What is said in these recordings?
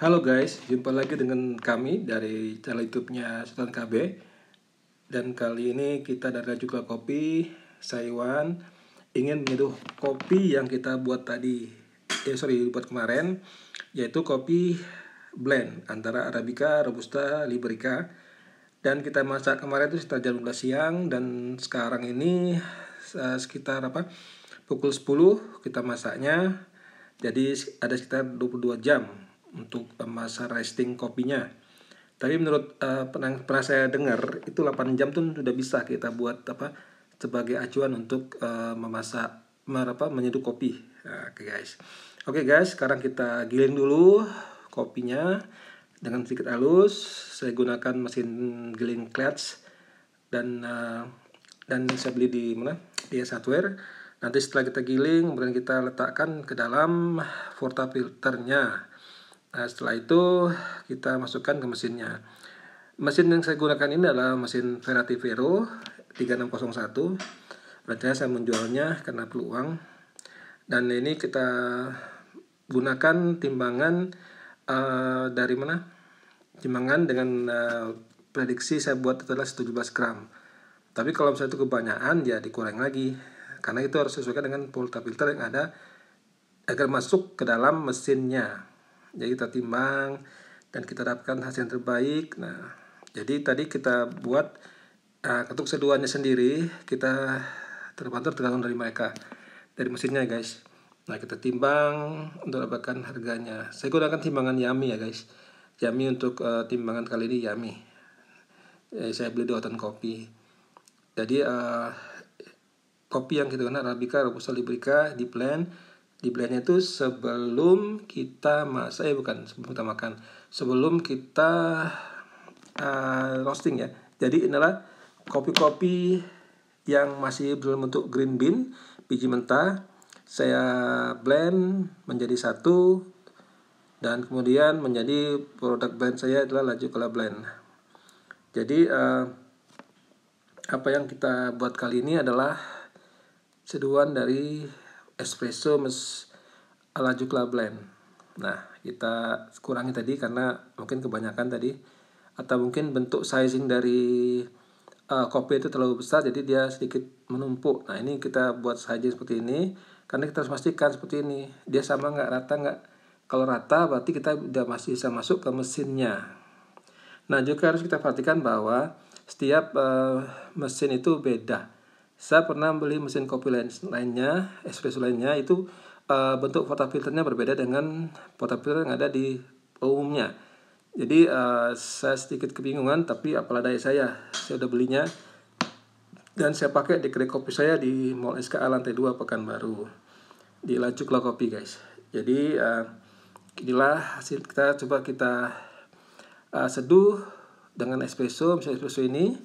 Halo guys, jumpa lagi dengan kami dari channel YouTube-nya Sultan KB. Dan kali ini kita dari juga kopi, Saiwan ingin menyeduh kopi yang kita buat tadi. Eh sorry, buat kemarin yaitu kopi blend antara Arabica, Robusta, Liberica. Dan kita masak kemarin itu sekitar jam 12 siang dan sekarang ini eh, sekitar apa? pukul 10 kita masaknya. Jadi ada sekitar 22 jam untuk eh, masa resting kopinya. Tapi menurut uh, eh, pernah, pernah saya dengar itu 8 jam tuh sudah bisa kita buat apa sebagai acuan untuk uh, memasak apa menyeduh kopi. Nah, oke okay guys. Oke okay guys, sekarang kita giling dulu kopinya dengan sedikit halus. Saya gunakan mesin giling clutch dan uh, dan saya beli di mana? Di software. Nanti setelah kita giling, kemudian kita letakkan ke dalam porta filternya. Nah, setelah itu kita masukkan ke mesinnya. Mesin yang saya gunakan ini adalah mesin Ferrati Vero 3601. Rencananya saya menjualnya karena uang Dan ini kita gunakan timbangan uh, dari mana? Timbangan dengan uh, prediksi saya buat adalah 17 gram. Tapi kalau misalnya itu kebanyakan ya dikurang lagi. Karena itu harus sesuaikan dengan filter filter yang ada agar masuk ke dalam mesinnya jadi kita timbang dan kita dapatkan hasil yang terbaik nah jadi tadi kita buat uh, ketuk seduhannya sendiri kita terpantau tergantung dari mereka dari mesinnya guys nah kita timbang untuk dapatkan harganya saya gunakan timbangan Yami ya guys Yami untuk uh, timbangan kali ini Yami eh, saya beli dua ton kopi jadi uh, kopi yang kita gunakan Arabica, Robusta, Librica di blend di blendnya itu sebelum kita masak ya bukan sebelum kita makan sebelum kita uh, roasting ya jadi inilah kopi-kopi yang masih belum untuk green bean biji mentah saya blend menjadi satu dan kemudian menjadi produk blend saya adalah laju kala blend jadi uh, apa yang kita buat kali ini adalah seduhan dari espresso mes ala jukla blend nah kita kurangi tadi karena mungkin kebanyakan tadi atau mungkin bentuk sizing dari uh, kopi itu terlalu besar jadi dia sedikit menumpuk nah ini kita buat sizing seperti ini karena kita harus pastikan seperti ini dia sama nggak rata nggak kalau rata berarti kita udah masih bisa masuk ke mesinnya nah juga harus kita perhatikan bahwa setiap uh, mesin itu beda saya pernah beli mesin kopi lainnya espresso lainnya itu uh, bentuk filternya berbeda dengan foto filter yang ada di umumnya jadi uh, saya sedikit kebingungan tapi apalah daya saya saya udah belinya dan saya pakai di kedai kopi saya di Mall SKA lantai 2 Pekanbaru di Lacukla Kopi guys jadi uh, inilah hasil kita coba kita uh, seduh dengan espresso misalnya espresso ini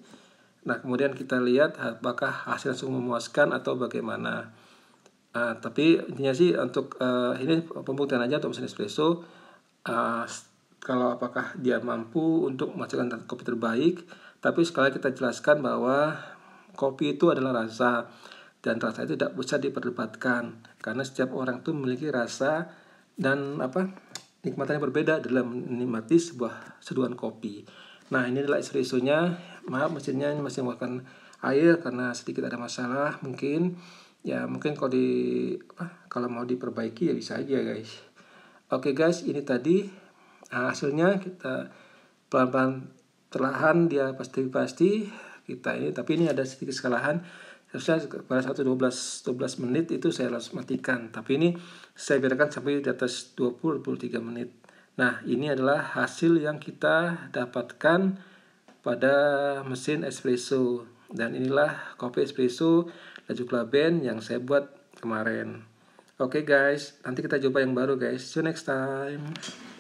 Nah, kemudian kita lihat apakah hasil langsung memuaskan atau bagaimana. Uh, tapi intinya sih untuk uh, ini pembuktian aja untuk mesin espresso uh, kalau apakah dia mampu untuk menghasilkan kopi terbaik. Tapi sekali kita jelaskan bahwa kopi itu adalah rasa dan rasa itu tidak bisa diperdebatkan karena setiap orang itu memiliki rasa dan apa nikmatannya berbeda dalam menikmati sebuah seduhan kopi. Nah ini adalah isu-isunya. Maaf mesinnya ini masih mengeluarkan air karena sedikit ada masalah mungkin. Ya mungkin kalau di apa, kalau mau diperbaiki ya bisa aja guys. Oke guys ini tadi nah, hasilnya kita pelan-pelan terlahan dia pasti pasti kita ini tapi ini ada sedikit kesalahan saya pada satu dua belas dua belas menit itu saya harus matikan tapi ini saya biarkan sampai di atas dua puluh tiga menit Nah, ini adalah hasil yang kita dapatkan pada mesin espresso. Dan inilah kopi espresso laju Band yang saya buat kemarin. Oke okay guys, nanti kita coba yang baru guys. See you next time.